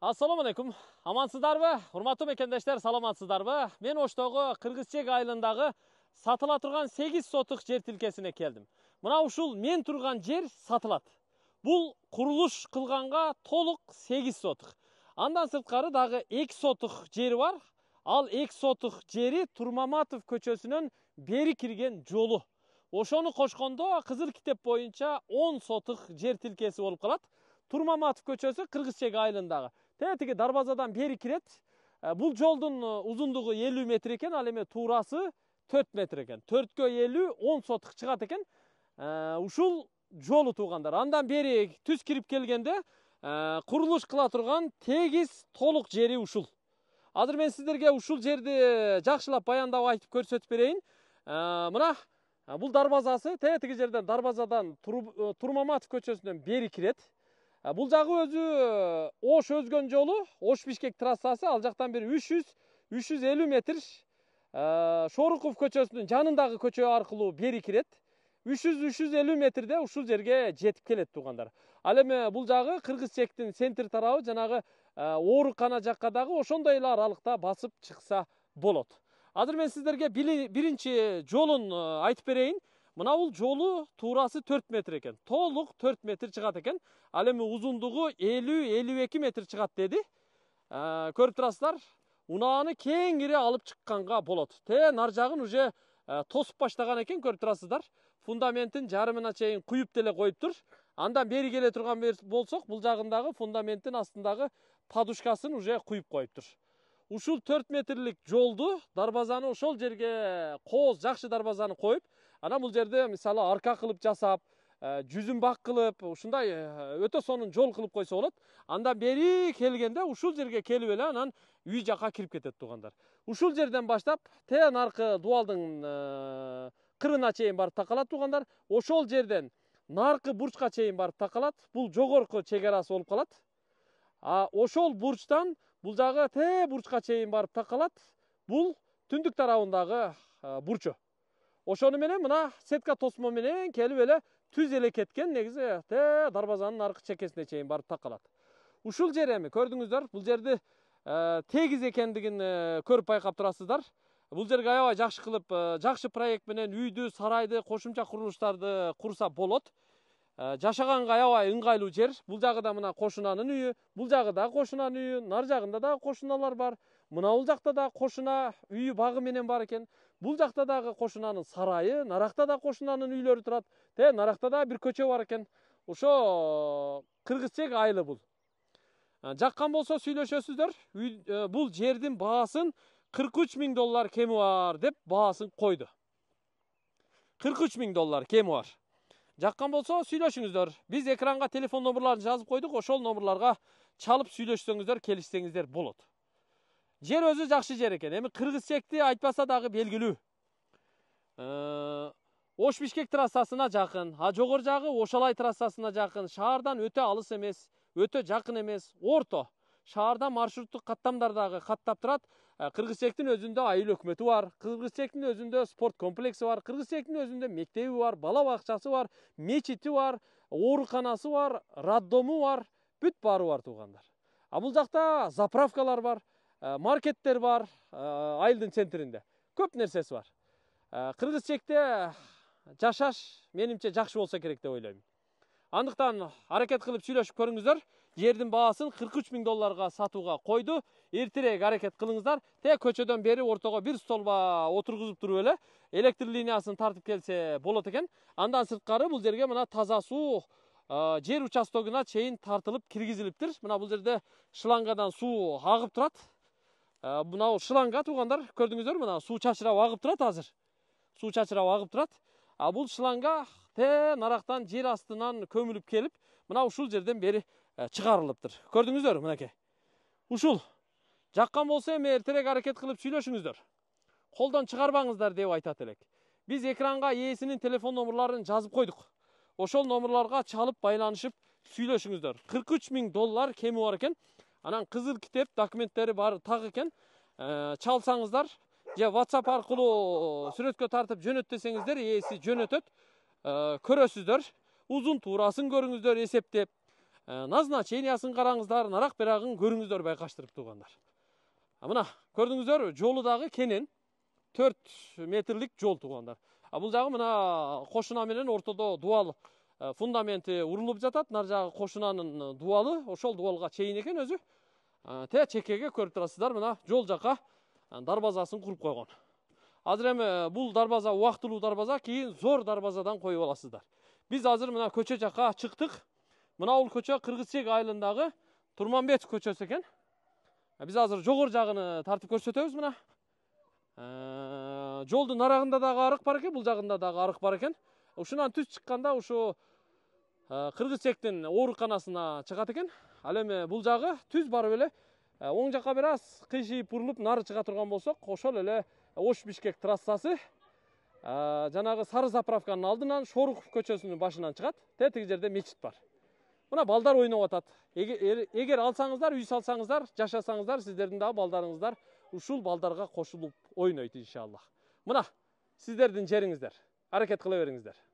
Ассаламу алейкум. Амансыздарбы? Урматтуу мекендештер, саламатсыздарбы? Мен Оштогу Кыргызчек айылындагы сатыла турган 8 сотық жер тилкесине келдим. Мына ушул мен турган жер сатылат. Бул курулуш кылганга толук 8 сотық. Андан сырткары дагы 2 сотық жери бар. Ал 2 сотық жери Турмаматов көчөсүнөн бери кирген жолу. Ошону кошкондо кызыл китеп боюнча 10 сотық жер тилкеси болуп калат. Турмаматов көчөсү Кыргызчек айылындагы тетиги дарбазадан бери кирет бул жолдун узундугу элүү метр экен ал эми туурасы төрт метр экен төрткө элүү он сотық чыгат экен ушул жолу туугандар андан бери түз кирип келгенде курулуш кыла турган тегиз толук жери ушул азыр мен сиздерге ушул жерди жакшылап баяндап айтып көрсөтүп берейин мына бул дарбазасы тетиги жерден дарбазадан турмаматов көчөсүнөн бери кирет Ә, бул жагы өзү э, ош өзгөн жолу ош бишкек трассасы ал жактан бир үч жүз үч жүз элүү метр э, шоруков көчөсүнүн жанындагы көчө аркылуу бери кирет үч жүз үч жүз элүү метрде ушул жерге жетип келет туугандар ал эми бул жагы кыргыз чектин центр тарабы жанагы э, оорукана жакка дагы ошондой эле аралыкта басып чыкса болот азыр мен сиздерге биринчи жолун айтып берейин мына бул жолу туурасы 4 метр экен толук 4 метр чыгат экен ал эми узундугу элүү элүү эки метр чыгат деди ә, көрүп турасыздар унааны кеңири алып чыкканга болот тээ нар жагын уже ә, тосуп баштаган экен көрүп турасыздар фундаментин жарымына чейин куюп деле коюптур андан бери келе турган болсок бул жагындагы фундаменттин астындагы подушкасын уже куюп коюптур ушул төрт метрлик жолду дарбазаны ошол жерге кооз жакшы дарбазаны коюп анан бул жерде мисалы арка кылып жасап ә, бак кылып ушундай ә, өтө сонун жол кылып койсо болот андан бери келгенде ушул жерге келип эле анан үй жақа кирип кетет туугандар ушул жерден баштап тээ наркы дубалдын кырына ә, чейин барып такалат туугандар ошол жерден наркы бурчка чейин барып такалат бул жогорку чек арасы болуп калат а ошол бурчтан бул жагы тээ бурчка чейин барып такалат бул түндүк тарабындагы бурчу ошону менен мына сетка тосмо менен келип эле түз эле кеткен негизи тээ дарбазанын аркы чекесине чейин барып такалат ушул жер эми көрдүңүздөр бул жерди тегиз экендигин көрүп байкап турасыздар бул жерге аябай жакшы кылып жакшы проект менен үйдү сарайды кошумча курулуштарды курса болот Э, жашаганга аябай ыңгайлуу жер бул жагы да мына кошунанын үйү бул жагы дагы кошунанын үйү нары жагында дагы кошуналар бар мына бул жакта да кошуна үйү багы менен бар экен бул жакта дагы кошунанын сарайы наракта да кошунанын үйлөрү турат те наракта дагы бир көчө бар экен ошо кыргыз чек айылы бул э, жаккан болсо сүйлөшөсүздөр э, бул жердин баасын кырк үч миң доллар кеми бар деп баасын койду кырк үч миң доллар кеми бар жаккан болсо сүйлөшүңүздөр биз экранга телефон номерларын жазып койдук ошол номерларга чалып сүйлөшсөңүздөр келишсеңиздер болот жер өзү жакшы жер экен эми кыргыз чекти айтпаса дагы белгилүү ош бишкек трассасына жакын а жогору жагы ошалай трассасына жакын шаардан өтө алыс эмес өтө жакын эмес орто шаарда маршруттук каттамдар дагы каттап турат Кыргызчектин өзүндө айыл өкмөтү бар, Кыргызчектин өзүндө спорт комплекси бар, Кыргызчектин өзүндө мектеби бар, бала бакчасы бар, мечити бар, ооруканасы бар, роддому бар, бүт бары бар туугандар. А бул жакта заправкалар бар, маркеттер бар, айылдың центрінде. Көп нерсеси бар. Кыргызчекте жашаш менімше жакшы болсо керек деп ойлойм. Андыктан аракет кылып сүйлөшүп көрүңүздөр жердің баасын 43 үч миң долларга сатууга койду эртерээк аракет кылыңыздар тээ көчөдөн бери ортого столба отырғызып туруп эле электр линиясын тартып келсе болот екен андан сырткары бұл жерге мына таза су жер участогуна чейін тартылып киргизилиптир мына бұл жерде шлангадан су ағып тұрады мынау шланга туугандар көрдіңіздер мына су чачырап ағып тұрады азыр су чачырап ағып тұрады а бул шланга тээ нарактан жер астынан көміліп келіп мына ушул жерден бері. Э, чыгарылыптыр көрдүңүздөр мынакей ушул жаккан болсо эми эртерээк аракет кылып сүйлөшүңүздөр колдон чыгарбаңыздар деп айтат элек биз экранга ээсинин телефон номерларын жазып койдук ошол номерларга чалып байланышып сүйлөшүңүздөр кырк үч миң доллар кеми бар экен анан кызыл китеп документтери бар так экен э, чалсаңыздар же whatsapp аркылуу сүрөткө тартып жөнөт десеңиздер ээси жөнөтөт э, көрөсүздөр узун туурасын көрүңүздөр эсептеп Э, назначениясын қараңыздар нарақ бирағын көріңіздер байқаштырып туғандар мына көрдіңіздер жолы дағы кенен төрт метрлік жол туғандар а бұл жағы мына қошына менен ортодо дуал э, фундаменти урулуп жатат нар жағы қошынаның э, дуалы ошол дуалға чейін екен өзі те чекеге көріп турасыздар мына жол жака дарбазасын құрып қойған азыр эми бул дарбаза убактылуу дарбаза кийин зор дарбазадан коюп аласыздар биз азыр мына көчө жака чыктык мынау көчө кыргызчек айылындагы турманбетов көчөсү экен ә, биз азыр жогору жагын тартып көрсөтөбүз мына ә, жолдун нарагында дагы арык бар экен бул жагында дагы арык бар экен ушунан ә, түз чыкканда ушу кыргызчектин ооруканасына чыгат экен ал эми бул жагы түз барып эле оң жака бир аз кыйшыйып бурулуп нары чыга турган болсок ошол эле ош бишкек трассасы жанагы сары заправканын алдынан шорухов көчөсүнүн башынан чыгат тетиги жерде мечит бар мына балдар ойнап атат егер, алсаңыздар үй салсаңыздар жашасаңыздар сіздердің дағы балдарыңыздар ушул балдарға қосылып ойнайды иншалла мына сіздердің жеріңіздер әрекет қыла беріңіздер